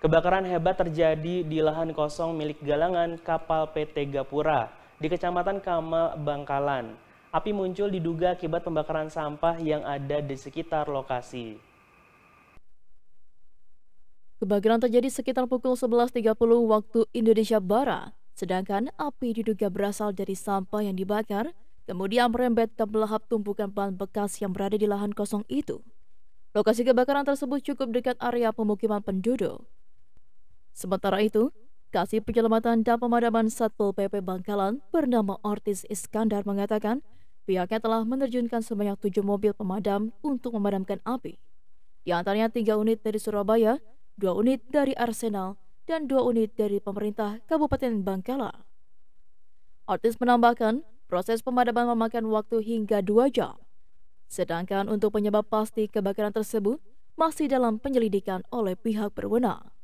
Kebakaran hebat terjadi di lahan kosong milik galangan kapal PT Gapura di Kecamatan Kamal, Bangkalan. Api muncul diduga akibat pembakaran sampah yang ada di sekitar lokasi. Kebakaran terjadi sekitar pukul 11.30 waktu Indonesia Barat, sedangkan api diduga berasal dari sampah yang dibakar, kemudian merembet ke belahap tumpukan bahan bekas yang berada di lahan kosong itu. Lokasi kebakaran tersebut cukup dekat area pemukiman penduduk, Sementara itu, Kasih Penyelamatan dan Pemadaman Satpol PP Bangkalan bernama Ortiz Iskandar mengatakan pihaknya telah menerjunkan sebanyak tujuh mobil pemadam untuk memadamkan api. Di antaranya tiga unit dari Surabaya, dua unit dari Arsenal, dan dua unit dari pemerintah Kabupaten Bangkalan. Artis menambahkan, proses pemadaman memakan waktu hingga dua jam. Sedangkan untuk penyebab pasti kebakaran tersebut masih dalam penyelidikan oleh pihak berwenang.